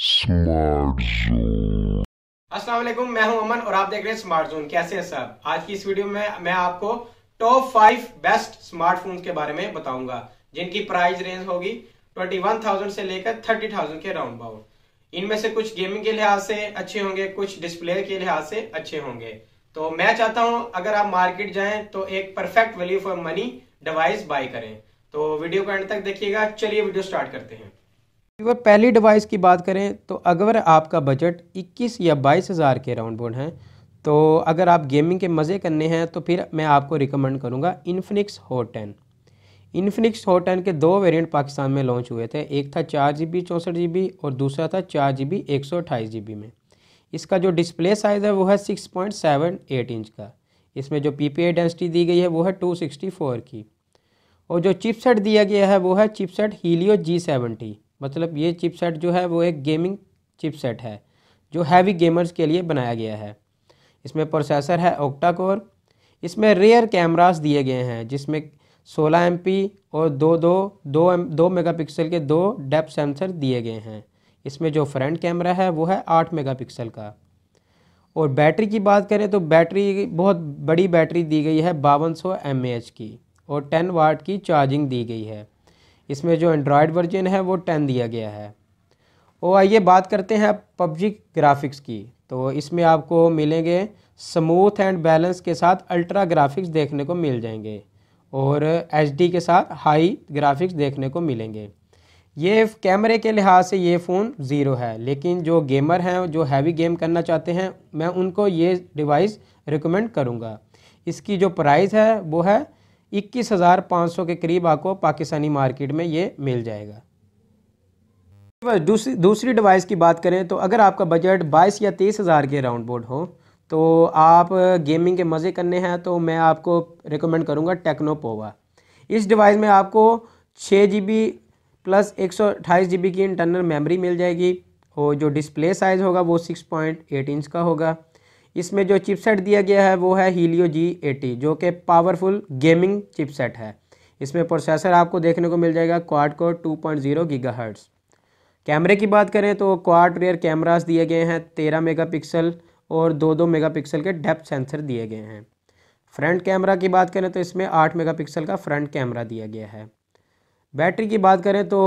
smart अस्सलाम वालेकुम मैं हूं अमन और आप देख रहे हैं स्मार्ट जोन कैसे हैं सब आज की इस वीडियो में मैं आपको टॉप फाइव बेस्ट स्मार्टफोन के बारे में बताऊंगा जिनकी प्राइस रेंज होगी 21,000 से लेकर 30,000 के राउंड बाउट इनमें से कुछ गेमिंग के लिहाज से अच्छे होंगे कुछ डिस्प्ले के लिहाज से अच्छे होंगे तो मैं चाहता हूं अगर आप मार्केट जाएं तो एक perfect value for money device buy करें तो वीडियो को एंड तक देखिएगा चलिए वीडियो स्टार्ट करते हैं अगर पहली डिवाइस की बात करें तो अगर आपका बजट 21 या बाईस हज़ार के राउंड बोर्ड हैं तो अगर आप गेमिंग के मज़े करने हैं तो फिर मैं आपको रिकमेंड करूँगा इन्फिनिक्स हो टेन इन्फिनिक्स हो टेन के दो वेरिएंट पाकिस्तान में लॉन्च हुए थे एक था चार जी बी चौंसठ जी बी और दूसरा था चार जी बी एक सौ अट्ठाईस जी बी में इसका जो डिस्प्ले साइज़ है वो है six point seven eight inch का इसमें जो पी पी आई डेंसिटी दी गई है वो है टू सिक्सटी फोर की और जो चिपसेट दिया गया है वो है चिपसेट हीलियो जी सेवेंटी मतलब ये चिपसेट जो है वो एक गेमिंग चिपसेट है जो हैवी गेमर्स के लिए बनाया गया है इसमें प्रोसेसर है ओक्टा कोर इसमें रेयर कैमरास दिए गए हैं जिसमें 16 एम और दो दो दो एम दो मेगापिक्सल के दो डेप सेंसर दिए गए हैं इसमें जो फ्रंट कैमरा है वो है आठ मेगापिक्सल का और बैटरी की बात करें तो बैटरी बहुत बड़ी बैटरी दी गई है बावन सौ की और टेन वाट की चार्जिंग दी गई है इसमें जो एंड्रॉयड वर्जन है वो टेन दिया गया है और आइए बात करते हैं पबजी ग्राफिक्स की तो इसमें आपको मिलेंगे स्मूथ एंड बैलेंस के साथ अल्ट्रा ग्राफिक्स देखने को मिल जाएंगे और एचडी के साथ हाई ग्राफिक्स देखने को मिलेंगे ये कैमरे के लिहाज से ये फ़ोन ज़ीरो है लेकिन जो गेमर हैं जो हैवी गेम करना चाहते हैं मैं उनको ये डिवाइस रिकमेंड करूँगा इसकी जो प्राइस है वो है इक्कीस हज़ार पाँच सौ के करीब आपको पाकिस्तानी मार्केट में ये मिल जाएगा दूसरी दूसरी डिवाइस की बात करें तो अगर आपका बजट बाईस या तेईस हज़ार के राउंड बोर्ड हो तो आप गेमिंग के मज़े करने हैं तो मैं आपको रिकमेंड करूँगा टेक्नो पोवा इस डिवाइस में आपको छः जी बी प्लस एक सौ अट्ठाईस जी बी की इंटरनल मेमोरी मिल जाएगी और जो डिस्प्ले साइज़ होगा वो सिक्स पॉइंट एट इंच का होगा इसमें जो चिपसेट दिया गया है वो है हीलियो जी एटी जो कि पावरफुल गेमिंग चिपसेट है इसमें प्रोसेसर आपको देखने को मिल जाएगा क्वाड को टू पॉइंट जीरो कैमरे की बात करें तो क्वाड रेयर कैमरास दिए गए हैं तेरह मेगापिक्सल और दो दो मेगापिक्सल के डेप्थ सेंसर दिए गए हैं फ्रंट कैमरा की बात करें तो इसमें आठ मेगापिक्सल का फ्रंट कैमरा दिया गया है बैटरी की बात करें तो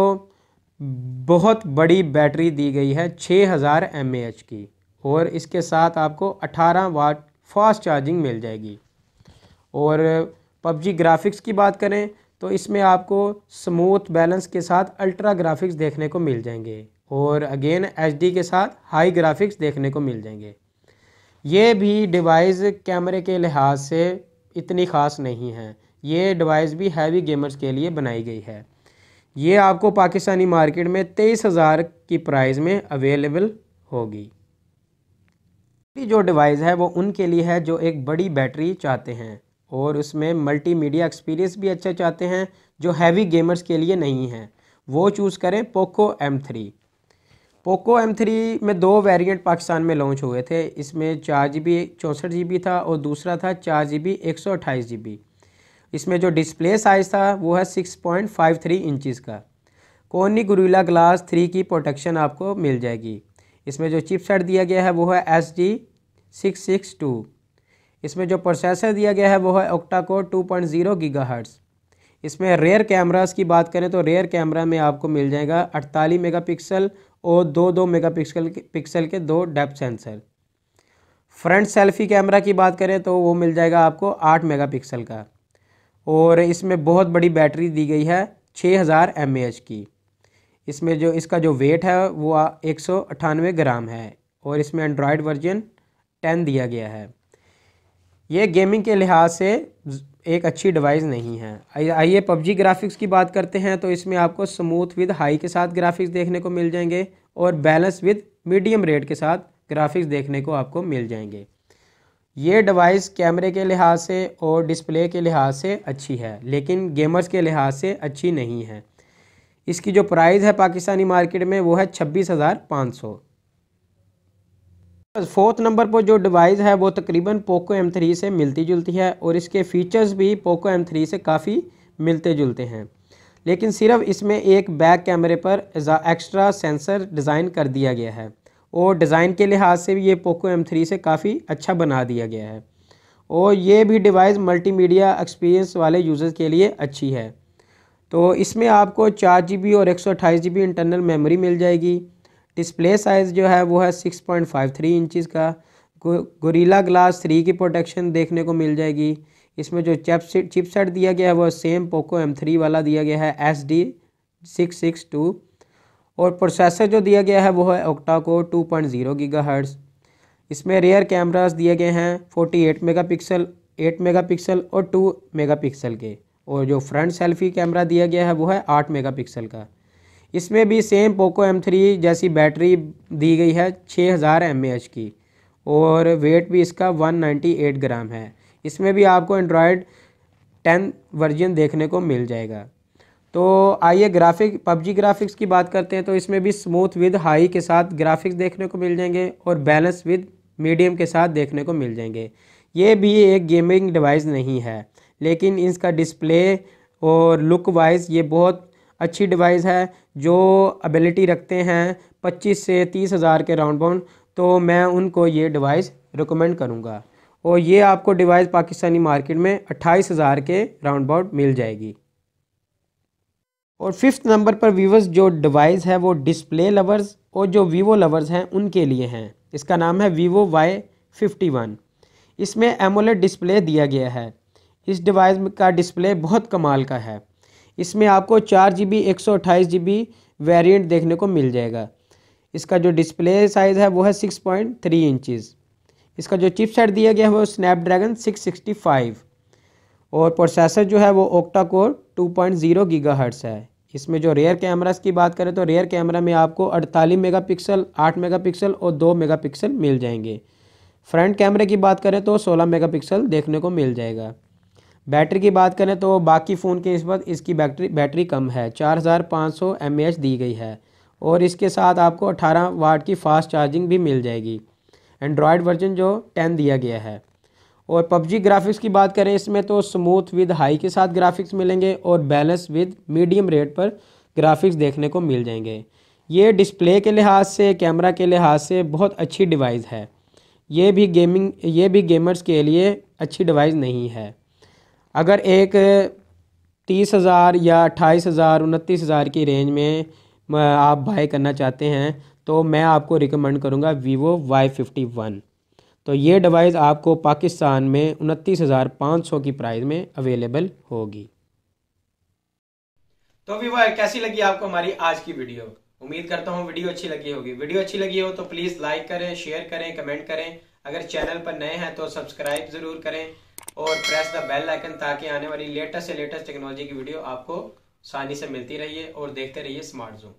बहुत बड़ी बैटरी दी गई है छः हज़ार एम की और इसके साथ आपको 18 वाट फास्ट चार्जिंग मिल जाएगी और पबजी ग्राफिक्स की बात करें तो इसमें आपको स्मूथ बैलेंस के साथ अल्ट्रा ग्राफिक्स देखने को मिल जाएंगे और अगेन एचडी के साथ हाई ग्राफिक्स देखने को मिल जाएंगे ये भी डिवाइस कैमरे के लिहाज से इतनी ख़ास नहीं है ये डिवाइस भी हैवी गेमर्स के लिए बनाई गई है ये आपको पाकिस्तानी मार्केट में तेईस हज़ार की प्राइस में अवेलेबल होगी जो डिवाइस है वो उनके लिए है जो एक बड़ी बैटरी चाहते हैं और उसमें मल्टीमीडिया एक्सपीरियंस भी अच्छा चाहते हैं जो हैवी गेमर्स के लिए नहीं है वो चूज़ करें Poco M three Poco M three में दो वेरिएंट पाकिस्तान में लॉन्च हुए थे इसमें चार जी बी चौंसठ जी बी था और दूसरा था चार जी बी एक सौ अट्ठाईस जी बी इसमें जो डिस्प्ले साइज़ था वो है six point five three inches का कोनी गुरीला ग्लास थ्री की प्रोटेक्शन आपको मिल जाएगी इसमें जो चिपसेट दिया गया है वो है S D six six two इसमें जो प्रोसेसर दिया गया है वो है octa core two point zero gigahertz इसमें रेयर कैमरास की बात करें तो रेयर कैमरा में आपको मिल जाएगा अड़तालीस पिक्सल और दो दो मेगा पिक्सल पिक्सल के दो depth sensor front selfie camera की बात करें तो वो मिल जाएगा आपको आठ मेगा पिक्सल का और इसमें बहुत बड़ी बैटरी दी गई है छः हज़ार एम एच की इसमें जो इसका जो वेट है वो एक सौ अट्ठानवे ग्राम है और इसमें एंड्रॉयड वर्जन टेन दिया गया है ये गेमिंग के लिहाज से एक अच्छी डिवाइस नहीं है आइए पबजी ग्राफिक्स की बात करते हैं तो इसमें आपको स्मूथ विद हाई के साथ ग्राफिक्स देखने को मिल जाएंगे और बैलेंस विद मीडियम रेट के साथ ग्राफिक्स देखने को आपको मिल जाएंगे ये डिवाइस कैमरे के लिहाज से और डिस्प्ले के लिहाज से अच्छी है लेकिन गेमर्स के लिहाज से अच्छी नहीं है इसकी जो प्राइस है पाकिस्तानी मार्केट में वो है छब्बीस हज़ार पाँच सौ फोर्थ नंबर पर जो डिवाइस है वो तकरीबन पोको एम थ्री से मिलती जुलती है और इसके फीचर्स भी पोको एम थ्री से काफ़ी मिलते जुलते हैं लेकिन सिर्फ इसमें एक बैक कैमरे पर एक्स्ट्रा सेंसर डिज़ाइन कर दिया गया है और डिज़ाइन के लिहाज से भी ये पोको एम थ्री से काफ़ी अच्छा बना दिया गया है और ये भी डिवाइस मल्टीमीडिया एक्सपीरियंस वाले यूज़र्स के लिए अच्छी है तो इसमें आपको चार जी बी और एक सौ अट्ठाईस जी बी इंटरनल मेमोरी मिल जाएगी डिस्प्ले साइज़ जो है वो है six point five three inches का गोरीला ग्लास थ्री की प्रोटेक्शन देखने को मिल जाएगी इसमें जो चिपसेट चिपसेट दिया गया है वो सेम पोको एम थ्री वाला दिया गया है S D six six two और प्रोसेसर जो दिया गया है वो है octa core two point zero giga hertz इसमें रेयर कैमरास दिए गए हैं forty eight mega pixel eight mega pixel और टू मेगा पिक्सल के और जो फ्रंट सेल्फी कैमरा दिया गया है वो है आठ मेगापिक्सल का इसमें भी सेम पोको एम थ्री जैसी बैटरी दी गई है छः हज़ार एम एच की और वेट भी इसका वन नाइन्टी एट ग्राम है इसमें भी आपको एंड्रॉयड टेन वर्जन देखने को मिल जाएगा तो आइए ग्राफिक पबजी ग्राफिक्स की बात करते हैं तो इसमें भी स्मूथ विद हाई के साथ ग्राफिक्स देखने को मिल जाएंगे और बैलेंस विद मीडियम के साथ देखने को मिल जाएंगे ये भी एक गेमिंग डिवाइस नहीं है लेकिन इसका डिस्प्ले और लुक वाइज ये बहुत अच्छी डिवाइस है जो एबिलिटी रखते हैं पच्चीस से तीस हज़ार के राउंड बाउंड तो मैं उनको ये डिवाइस रिकमेंड करूँगा और ये आपको डिवाइस पाकिस्तानी मार्केट में अट्ठाईस हज़ार के राउंड बाउंड मिल जाएगी और फिफ्थ नंबर पर वीवर्स जो डिवाइस है वो डिस्प्ले लवर्स और जो वीवो लवर्स हैं उनके लिए हैं इसका नाम है वीवो वाई फिफ्टी वन इसमें एमोलेट डिस्प्ले दिया गया है इस डिवाइस का डिस्प्ले बहुत कमाल का है इसमें आपको चार जी बी एक सौ अट्ठाईस जी बी वेरियंट देखने को मिल जाएगा इसका जो डिस्प्ले साइज़ है वो है सिक्स पॉइंट थ्री इंचज़ इसका जो चिप सेट दिया गया है वो स्नैपड्रैगन सिक्स सिक्सटी फाइव और प्रोसेसर जो है वो octa core two point zero gigahertz है इसमें जो रेयर कैमराज की बात करें तो रेयर कैमरा में आपको अड़तालीस आठ मेगा पिक्सल और मेगा पिक्सल मिल जाएंगे फ्रंट कैमरे की बात करें तो मेगा पिक्सल देखने को मिल जाएगा बैटरी की बात करें तो बाकी फ़ोन के इस वक्त इसकी बैटरी बैटरी कम है चार हज़ार पाँच सौ एम एच दी गई है और इसके साथ आपको अठारह वाट की फ़ास्ट चार्जिंग भी मिल जाएगी एंड्रॉयड वर्जन जो टेन दिया गया है और पबजी ग्राफिक्स की बात करें इसमें तो स्मूथ विद हाई के साथ ग्राफिक्स मिलेंगे और बैलेंस विद मीडियम रेट पर ग्राफिक्स देखने को मिल जाएंगे ये डिस्प्ले के लिहाज से कैमरा के लिहाज से बहुत अच्छी डिवाइस है ये भी गेमिंग ये भी गेमर्स के लिए अच्छी डिवाइस नहीं है अगर एक तीस हज़ार या अट्ठाईस हज़ार उनतीस हज़ार की रेंज में आप बाय करना चाहते हैं तो मैं आपको रिकमेंड करूँगा वीवो वाई फिफ्टी वन तो ये डिवाइस आपको पाकिस्तान में उनतीस हज़ार पाँच सौ की प्राइस में अवेलेबल होगी तो वीवर कैसी लगी आपको हमारी आज की वीडियो उम्मीद करता हूँ वीडियो अच्छी लगी होगी वीडियो अच्छी लगी हो तो प्लीज़ लाइक करें शेयर करें कमेंट करें अगर चैनल पर नए हैं तो सब्सक्राइब ज़रूर करें और प्रेस द बेल आइकन ताकि आने वाली लेटेस्ट से लेटेस्ट टेक्नोलॉजी की वीडियो आपको आसानी से मिलती रहिए और देखते रहिए स्मार्ट जूम